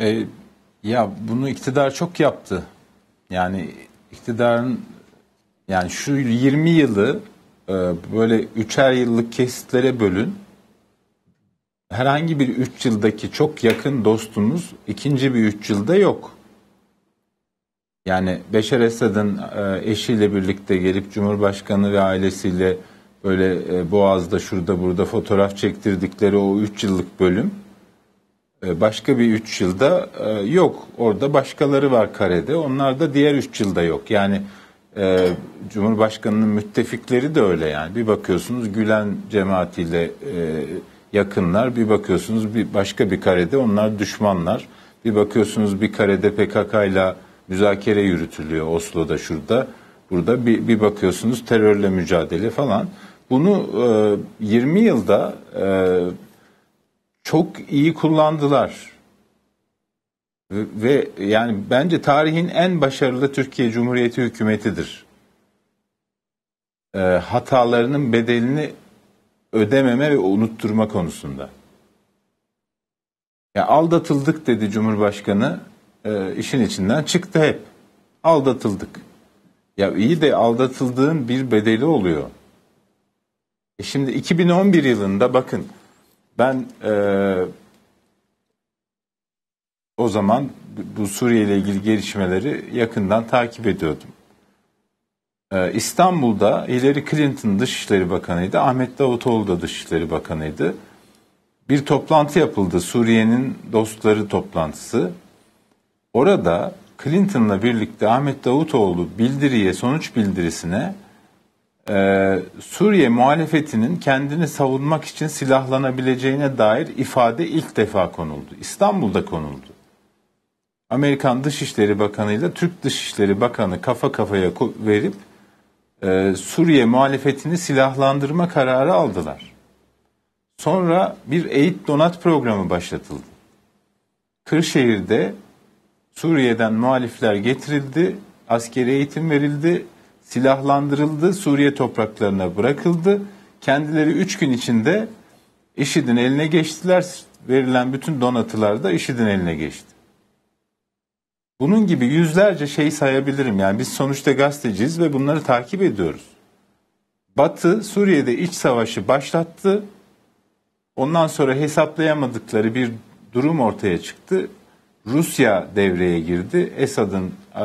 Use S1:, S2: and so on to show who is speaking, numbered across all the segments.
S1: E, ya bunu iktidar çok yaptı. Yani iktidarın yani şu 20 yılı e, böyle üçer yıllık kesitlere bölün. Herhangi bir 3 yıldaki çok yakın dostunuz ikinci bir 3 yılda yok. Yani Beşer Esad'ın e, eşiyle birlikte gelip Cumhurbaşkanı ve ailesiyle böyle e, Boğaz'da şurada burada fotoğraf çektirdikleri o 3 yıllık bölüm e, başka bir 3 yılda e, yok. Orada başkaları var karede. Onlar da diğer 3 yılda yok. Yani e, Cumhurbaşkanı'nın müttefikleri de öyle yani. Bir bakıyorsunuz Gülen cemaatiyle e, yakınlar. Bir bakıyorsunuz bir başka bir karede onlar düşmanlar. Bir bakıyorsunuz bir karede PKK ile müzakere yürütülüyor Oslo'da şurada. Burada bir, bir bakıyorsunuz terörle mücadele falan. Bunu e, 20 yılda çok iyi kullandılar. Ve yani bence tarihin en başarılı Türkiye Cumhuriyeti hükümetidir. E, hatalarının bedelini ödememe ve unutturma konusunda. Ya aldatıldık dedi Cumhurbaşkanı e, işin içinden çıktı hep. Aldatıldık. Ya iyi de aldatıldığın bir bedeli oluyor. E şimdi 2011 yılında bakın ben e, o zaman bu Suriye ile ilgili gelişmeleri yakından takip ediyordum. E, İstanbul'da Hillary Clinton Dışişleri Bakanıydı, Ahmet Davutoğlu da Dışişleri Bakanıydı. Bir toplantı yapıldı, Suriye'nin dostları toplantısı. Orada Clinton'la birlikte Ahmet Davutoğlu bildiriye, sonuç bildirisine e, Suriye muhalefetinin kendini savunmak için silahlanabileceğine dair ifade ilk defa konuldu. İstanbul'da konuldu. Amerikan Dışişleri Bakanı ile Türk Dışişleri Bakanı kafa kafaya verip e, Suriye muhalefetini silahlandırma kararı aldılar. Sonra bir eğit donat programı başlatıldı. Kırşehir'de Suriye'den muhalifler getirildi, askeri eğitim verildi, silahlandırıldı, Suriye topraklarına bırakıldı. Kendileri 3 gün içinde IŞİD'in eline geçtiler. Verilen bütün donatılar da IŞİD'in eline geçti. Bunun gibi yüzlerce şey sayabilirim. Yani biz sonuçta gazeteciyiz ve bunları takip ediyoruz. Batı Suriye'de iç savaşı başlattı. Ondan sonra hesaplayamadıkları bir durum ortaya çıktı. Rusya devreye girdi. Esad'ın e,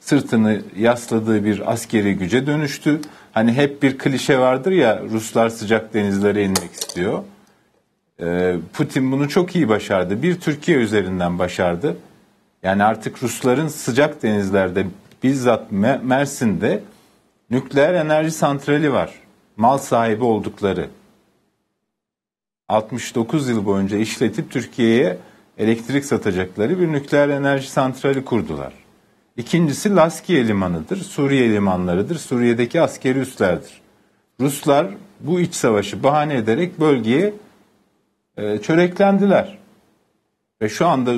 S1: sırtını yasladığı bir askeri güce dönüştü. Hani hep bir klişe vardır ya Ruslar sıcak denizlere inmek istiyor. Ee, Putin bunu çok iyi başardı. Bir Türkiye üzerinden başardı. Yani artık Rusların sıcak denizlerde bizzat Mersin'de nükleer enerji santrali var. Mal sahibi oldukları. 69 yıl boyunca işletip Türkiye'ye elektrik satacakları bir nükleer enerji santrali kurdular. İkincisi Laskiye limanıdır, Suriye limanlarıdır, Suriye'deki askeri üslerdir. Ruslar bu iç savaşı bahane ederek bölgeye e, çöreklendiler. Ve şu anda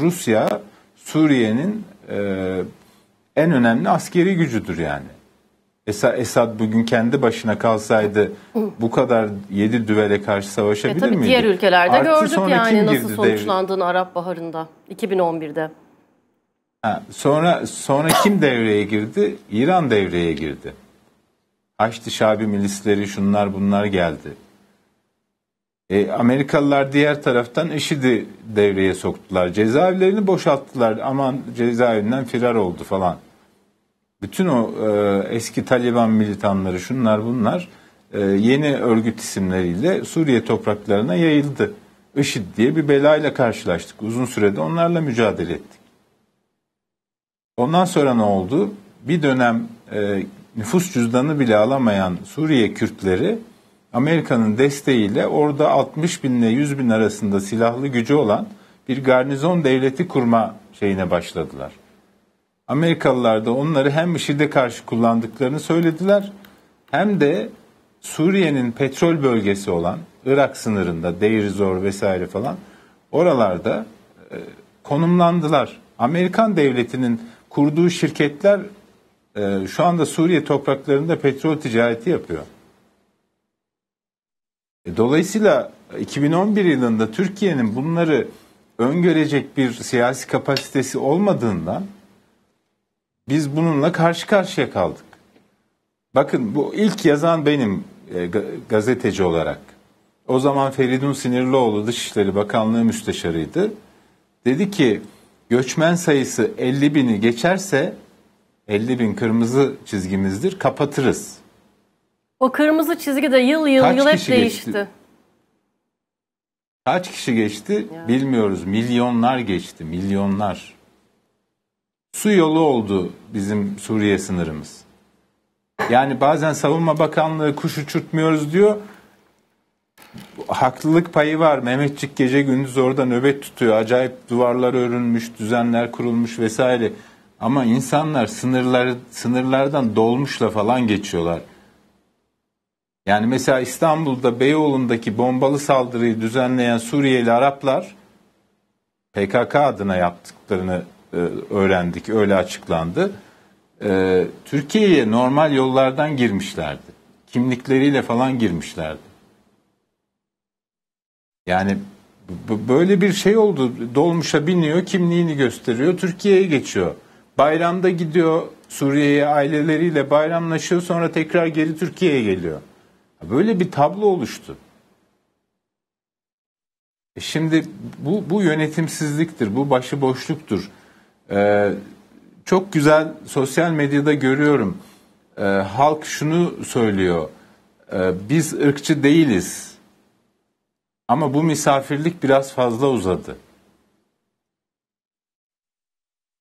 S1: Rusya Suriye'nin e, en önemli askeri gücüdür yani. Esad bugün kendi başına kalsaydı bu kadar yedi düvele karşı savaşabilir e, tabii miydi? Diğer ülkelerde Artı gördük yani nasıl sonuçlandığını
S2: devri... Arap Baharı'nda 2011'de.
S1: Ha, sonra sonra kim devreye girdi? İran devreye girdi. Haçlı Şabi milisleri şunlar bunlar geldi. E, Amerikalılar diğer taraftan IŞİD'i devreye soktular. Cezaevlerini boşalttılar. Aman cezaevinden firar oldu falan. Bütün o e, eski Taliban militanları şunlar bunlar e, yeni örgüt isimleriyle Suriye topraklarına yayıldı. IŞİD diye bir belayla karşılaştık. Uzun sürede onlarla mücadele ettik. Ondan sonra ne oldu? Bir dönem e, nüfus cüzdanı bile alamayan Suriye Kürtleri Amerika'nın desteğiyle orada 60 bin ile 100 bin arasında silahlı gücü olan bir garnizon devleti kurma şeyine başladılar. Amerikalılar da onları hem IŞİD'e karşı kullandıklarını söylediler hem de Suriye'nin petrol bölgesi olan Irak sınırında Deir Zor vesaire falan oralarda e, konumlandılar. Amerikan devletinin kurduğu şirketler e, şu anda Suriye topraklarında petrol ticareti yapıyor. E, dolayısıyla 2011 yılında Türkiye'nin bunları öngörecek bir siyasi kapasitesi olmadığından biz bununla karşı karşıya kaldık. Bakın bu ilk yazan benim e, gazeteci olarak. O zaman Feridun Sinirlioğlu Dışişleri Bakanlığı Müsteşarıydı. Dedi ki göçmen sayısı 50 bini geçerse 50 bin kırmızı çizgimizdir kapatırız.
S2: O kırmızı çizgi de yıl yıl Kaç yıl hep değişti. Geçti?
S1: Kaç kişi geçti yani. bilmiyoruz. Milyonlar geçti, milyonlar. Su yolu oldu bizim Suriye sınırımız. Yani bazen Savunma Bakanlığı kuş uçurtmuyoruz diyor haklılık payı var. Mehmetçik gece gündüz orada nöbet tutuyor. Acayip duvarlar örülmüş, düzenler kurulmuş vesaire. Ama insanlar sınırlar sınırlardan dolmuşla falan geçiyorlar. Yani mesela İstanbul'da Beyoğlu'ndaki bombalı saldırıyı düzenleyen Suriyeli Araplar PKK adına yaptıklarını e, öğrendik. Öyle açıklandı. E, Türkiye'ye normal yollardan girmişlerdi. Kimlikleriyle falan girmişlerdi. Yani böyle bir şey oldu. Dolmuşa biniyor, kimliğini gösteriyor, Türkiye'ye geçiyor. Bayramda gidiyor Suriye'ye aileleriyle bayramlaşıyor sonra tekrar geri Türkiye'ye geliyor. Böyle bir tablo oluştu. E şimdi bu, bu yönetimsizliktir, bu başıboşluktur. Ee, çok güzel sosyal medyada görüyorum. Ee, halk şunu söylüyor. Ee, biz ırkçı değiliz ama bu misafirlik biraz fazla uzadı.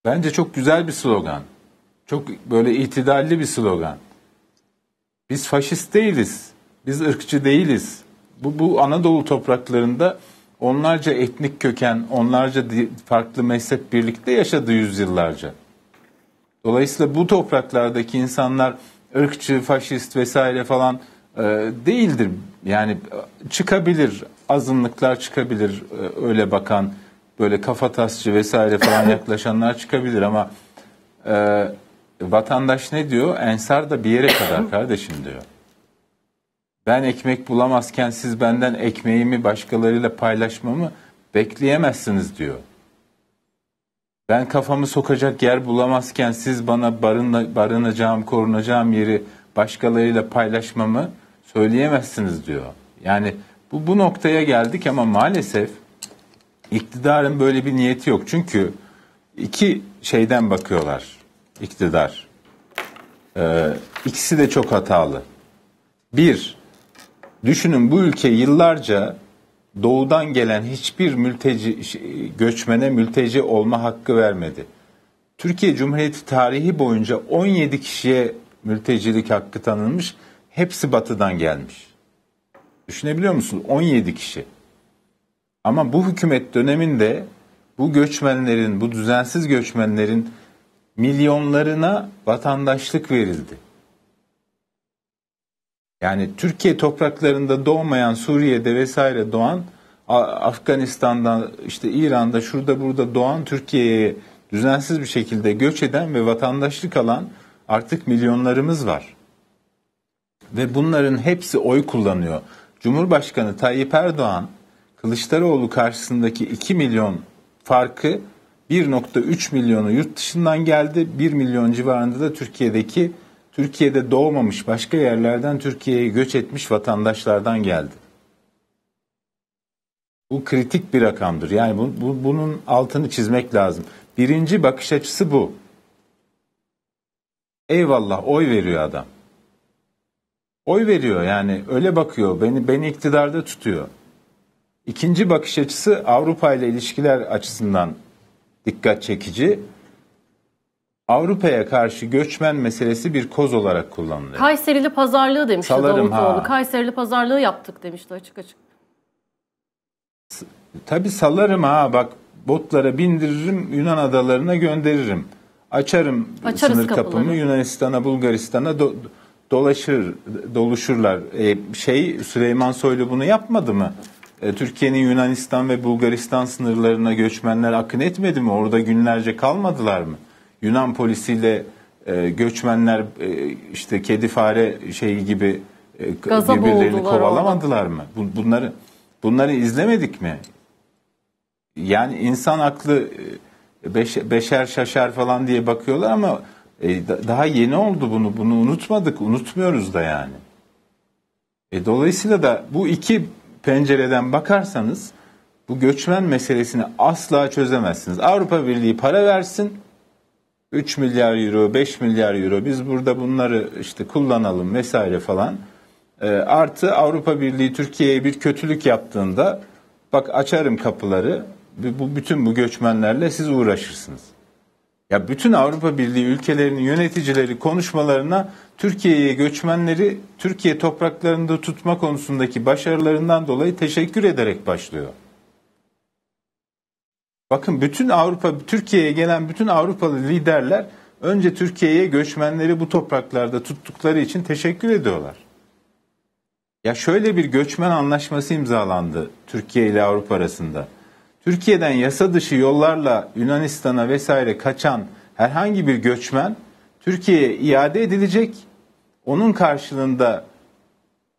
S1: Bence çok güzel bir slogan. Çok böyle itidalli bir slogan. Biz faşist değiliz. Biz ırkçı değiliz. Bu, bu Anadolu topraklarında onlarca etnik köken, onlarca farklı mezhep birlikte yaşadı yüzyıllarca. Dolayısıyla bu topraklardaki insanlar ırkçı, faşist vesaire falan e, değildir. Yani çıkabilir azınlıklar çıkabilir e, öyle bakan böyle kafatasçı vesaire falan yaklaşanlar çıkabilir ama e, vatandaş ne diyor? Ensar da bir yere kadar kardeşim diyor. Ben ekmek bulamazken siz benden ekmeğimi başkalarıyla paylaşmamı bekleyemezsiniz diyor. Ben kafamı sokacak yer bulamazken siz bana barınla, barınacağım, korunacağım yeri başkalarıyla paylaşmamı söyleyemezsiniz diyor. Yani bu, bu noktaya geldik ama maalesef iktidarın böyle bir niyeti yok. Çünkü iki şeyden bakıyorlar iktidar. Ee, ikisi de çok hatalı. Bir, düşünün bu ülke yıllarca doğudan gelen hiçbir mülteci şey, göçmene mülteci olma hakkı vermedi. Türkiye Cumhuriyeti tarihi boyunca 17 kişiye mültecilik hakkı tanınmış. Hepsi batıdan gelmiş. Düşünebiliyor musunuz? 17 kişi. Ama bu hükümet döneminde bu göçmenlerin, bu düzensiz göçmenlerin milyonlarına vatandaşlık verildi. Yani Türkiye topraklarında doğmayan Suriye'de vesaire doğan Afganistan'dan işte İran'da şurada burada doğan Türkiye'ye düzensiz bir şekilde göç eden ve vatandaşlık alan artık milyonlarımız var. Ve bunların hepsi oy kullanıyor. Cumhurbaşkanı Tayyip Erdoğan Kılıçdaroğlu karşısındaki 2 milyon farkı 1.3 milyonu yurt dışından geldi. 1 milyon civarında da Türkiye'deki Türkiye'de doğmamış başka yerlerden Türkiye'ye göç etmiş vatandaşlardan geldi. Bu kritik bir rakamdır. Yani bu, bu, bunun altını çizmek lazım. Birinci bakış açısı bu. Eyvallah oy veriyor adam oy veriyor yani öyle bakıyor beni beni iktidarda tutuyor. İkinci bakış açısı Avrupa ile ilişkiler açısından dikkat çekici. Avrupa'ya karşı göçmen meselesi bir koz olarak kullanılıyor.
S2: Kayserili pazarlığı demişti Salarım, Davutoğlu. Ha. Kayserili pazarlığı yaptık demişti açık açık.
S1: Tabi salarım ha bak botlara bindiririm Yunan adalarına gönderirim. Açarım Açarız sınır kapıları. kapımı Yunanistan'a Bulgaristan'a do- dolaşır doluşurlar. E, şey Süleyman Soylu bunu yapmadı mı? E, Türkiye'nin Yunanistan ve Bulgaristan sınırlarına göçmenler akın etmedi mi? Orada günlerce kalmadılar mı? Yunan polisiyle e, göçmenler e, işte kedi fare şey gibi e, Gaza birbirlerini kovalamadılar orada. mı? Bu, bunları bunları izlemedik mi? Yani insan aklı e, beş, beşer şaşar falan diye bakıyorlar ama e, daha yeni oldu bunu. Bunu unutmadık. Unutmuyoruz da yani. E, dolayısıyla da bu iki pencereden bakarsanız bu göçmen meselesini asla çözemezsiniz. Avrupa Birliği para versin. 3 milyar euro, 5 milyar euro biz burada bunları işte kullanalım vesaire falan. E, artı Avrupa Birliği Türkiye'ye bir kötülük yaptığında bak açarım kapıları. Bu bütün bu göçmenlerle siz uğraşırsınız. Ya bütün Avrupa Birliği ülkelerinin yöneticileri konuşmalarına Türkiye'ye göçmenleri Türkiye topraklarında tutma konusundaki başarılarından dolayı teşekkür ederek başlıyor. Bakın bütün Avrupa Türkiye'ye gelen bütün Avrupalı liderler önce Türkiye'ye göçmenleri bu topraklarda tuttukları için teşekkür ediyorlar. Ya şöyle bir göçmen anlaşması imzalandı Türkiye ile Avrupa arasında. Türkiye'den yasa dışı yollarla Yunanistan'a vesaire kaçan herhangi bir göçmen Türkiye'ye iade edilecek. Onun karşılığında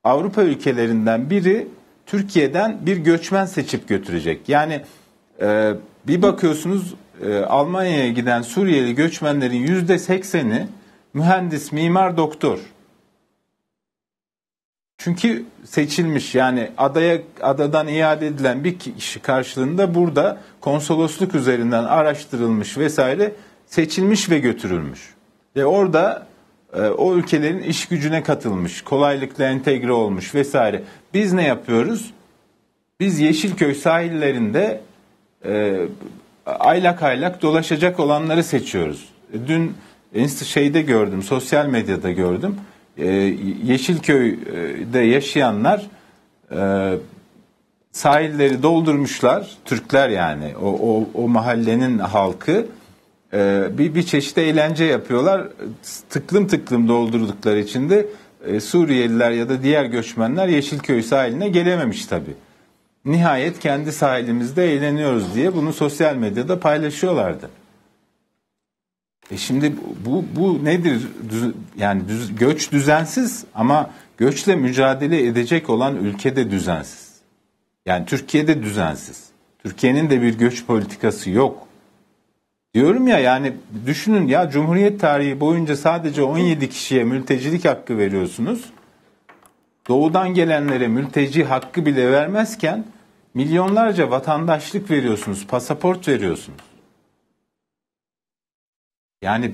S1: Avrupa ülkelerinden biri Türkiye'den bir göçmen seçip götürecek. Yani e, bir bakıyorsunuz e, Almanya'ya giden Suriyeli göçmenlerin yüzde sekseni mühendis, mimar, doktor. Çünkü seçilmiş yani adaya adadan iade edilen bir kişi karşılığında burada konsolosluk üzerinden araştırılmış vesaire seçilmiş ve götürülmüş. Ve orada e, o ülkelerin iş gücüne katılmış, kolaylıkla entegre olmuş vesaire. Biz ne yapıyoruz? Biz Yeşilköy sahillerinde e, aylak aylak dolaşacak olanları seçiyoruz. E, dün şeyde gördüm, sosyal medyada gördüm. Ee, Yeşilköy'de yaşayanlar e, sahilleri doldurmuşlar. Türkler yani o, o, o mahallenin halkı e, bir, bir çeşit eğlence yapıyorlar. Tıklım tıklım doldurdukları için de e, Suriyeliler ya da diğer göçmenler Yeşilköy sahiline gelememiş tabii. Nihayet kendi sahilimizde eğleniyoruz diye bunu sosyal medyada paylaşıyorlardı. E şimdi bu bu nedir? Düz, yani düz, göç düzensiz ama göçle mücadele edecek olan ülke de düzensiz. Yani Türkiye'de düzensiz. Türkiye'nin de bir göç politikası yok. Diyorum ya yani düşünün ya Cumhuriyet tarihi boyunca sadece 17 kişiye mültecilik hakkı veriyorsunuz. Doğudan gelenlere mülteci hakkı bile vermezken milyonlarca vatandaşlık veriyorsunuz, pasaport veriyorsunuz. Yani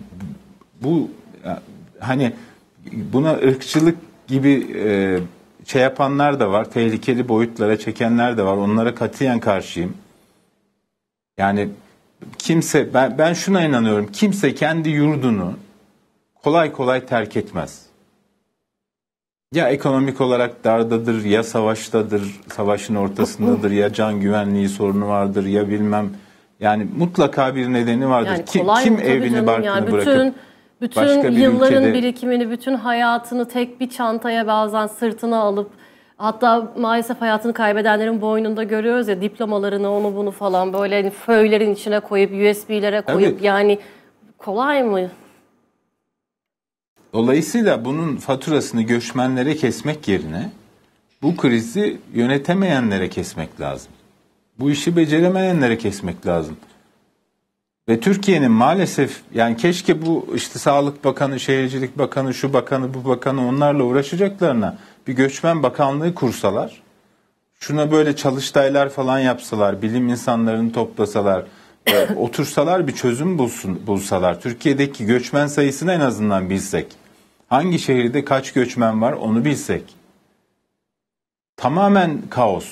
S1: bu e, hani buna ırkçılık gibi e, şey yapanlar da var. Tehlikeli boyutlara çekenler de var. Onlara katiyen karşıyım. Yani kimse ben, ben şuna inanıyorum. Kimse kendi yurdunu kolay kolay terk etmez. Ya ekonomik olarak dardadır, ya savaştadır, savaşın ortasındadır, ya can güvenliği sorunu vardır, ya bilmem yani mutlaka bir nedeni vardır. Yani kim kim mı? evini canım, barkını yani bütün, bırakıp bütün başka bir yılların ülkede...
S2: birikimini, bütün hayatını tek bir çantaya bazen sırtına alıp hatta maalesef hayatını kaybedenlerin boynunda görüyoruz ya diplomalarını onu bunu falan böyle hani föylerin içine koyup USB'lere koyup evet. yani kolay mı?
S1: Dolayısıyla bunun faturasını göçmenlere kesmek yerine bu krizi yönetemeyenlere kesmek lazım. Bu işi beceremeyenlere kesmek lazım. Ve Türkiye'nin maalesef yani keşke bu işte Sağlık Bakanı, Şehircilik Bakanı, şu bakanı, bu bakanı onlarla uğraşacaklarına bir göçmen bakanlığı kursalar. Şuna böyle çalıştaylar falan yapsalar, bilim insanlarını toplasalar, e, otursalar bir çözüm bulsun, bulsalar. Türkiye'deki göçmen sayısını en azından bilsek. Hangi şehirde kaç göçmen var onu bilsek. Tamamen kaos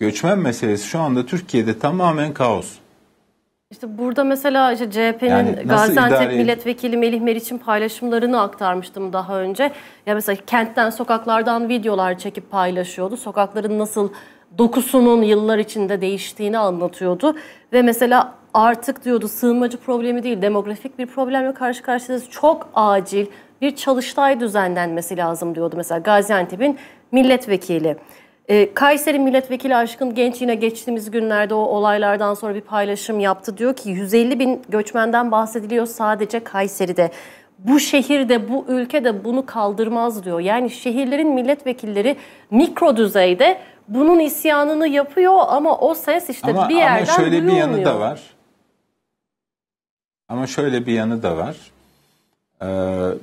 S1: göçmen meselesi şu anda Türkiye'de tamamen kaos.
S2: İşte burada mesela işte CHP'nin yani Gaziantep milletvekili Melih Meriç'in paylaşımlarını aktarmıştım daha önce. Ya mesela kentten sokaklardan videolar çekip paylaşıyordu. Sokakların nasıl dokusunun yıllar içinde değiştiğini anlatıyordu. Ve mesela artık diyordu sığınmacı problemi değil demografik bir problemle karşı karşıyayız. Çok acil bir çalıştay düzenlenmesi lazım diyordu mesela Gaziantep'in milletvekili. Ee, Kayseri Milletvekili Aşkın Genç yine geçtiğimiz günlerde o olaylardan sonra bir paylaşım yaptı. Diyor ki 150 bin göçmenden bahsediliyor sadece Kayseri'de. Bu şehirde, bu ülkede bunu kaldırmaz diyor. Yani şehirlerin milletvekilleri mikro düzeyde bunun isyanını yapıyor ama o ses işte ama, bir yerden duyulmuyor. Ama şöyle duyulmuyor. bir yanı da
S1: var. Ama şöyle bir yanı da var. Ee,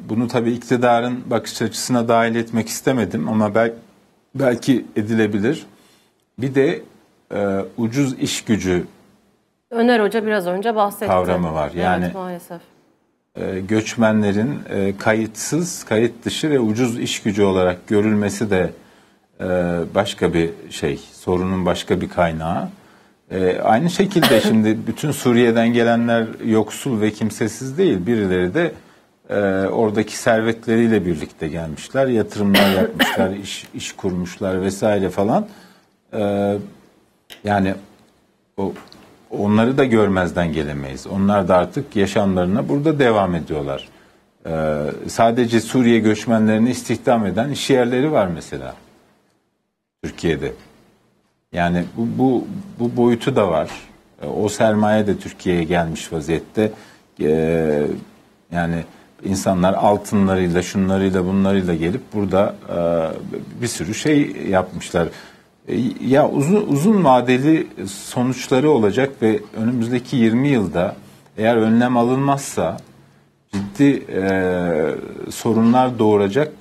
S1: bunu tabii iktidarın bakış açısına dahil etmek istemedim ama belki belki edilebilir. Bir de e, ucuz iş gücü
S2: Öner Hoca biraz önce bahsetti. kavramı var. Yani evet, maalesef.
S1: E, göçmenlerin e, kayıtsız, kayıt dışı ve ucuz iş gücü olarak görülmesi de e, başka bir şey, sorunun başka bir kaynağı. E, aynı şekilde şimdi bütün Suriye'den gelenler yoksul ve kimsesiz değil. Birileri de e, oradaki servetleriyle birlikte gelmişler. Yatırımlar yapmışlar, iş, iş kurmuşlar vesaire falan. E, yani o onları da görmezden gelemeyiz. Onlar da artık yaşamlarına burada devam ediyorlar. Ee, sadece Suriye göçmenlerini istihdam eden iş yerleri var mesela Türkiye'de. Yani bu, bu, bu boyutu da var. Ee, o sermaye de Türkiye'ye gelmiş vaziyette. Ee, yani insanlar altınlarıyla, şunlarıyla, bunlarıyla gelip burada e, bir sürü şey yapmışlar. E, ya uzun, uzun vadeli sonuçları olacak ve önümüzdeki 20 yılda eğer önlem alınmazsa ciddi e, sorunlar doğuracak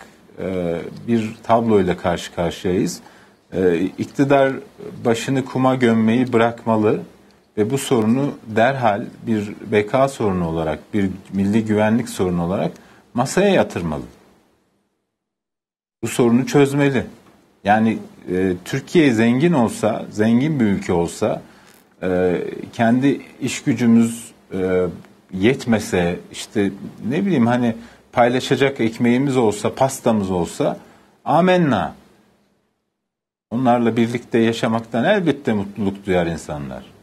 S1: e, bir tabloyla karşı karşıyayız. E, iktidar başını kuma gömmeyi bırakmalı ve bu sorunu derhal bir beka sorunu olarak, bir milli güvenlik sorunu olarak masaya yatırmalı. Bu sorunu çözmeli. Yani e, Türkiye zengin olsa, zengin bir ülke olsa, e, kendi iş gücümüz e, yetmese, işte ne bileyim hani paylaşacak ekmeğimiz olsa, pastamız olsa, amenna. Onlarla birlikte yaşamaktan elbette mutluluk duyar insanlar.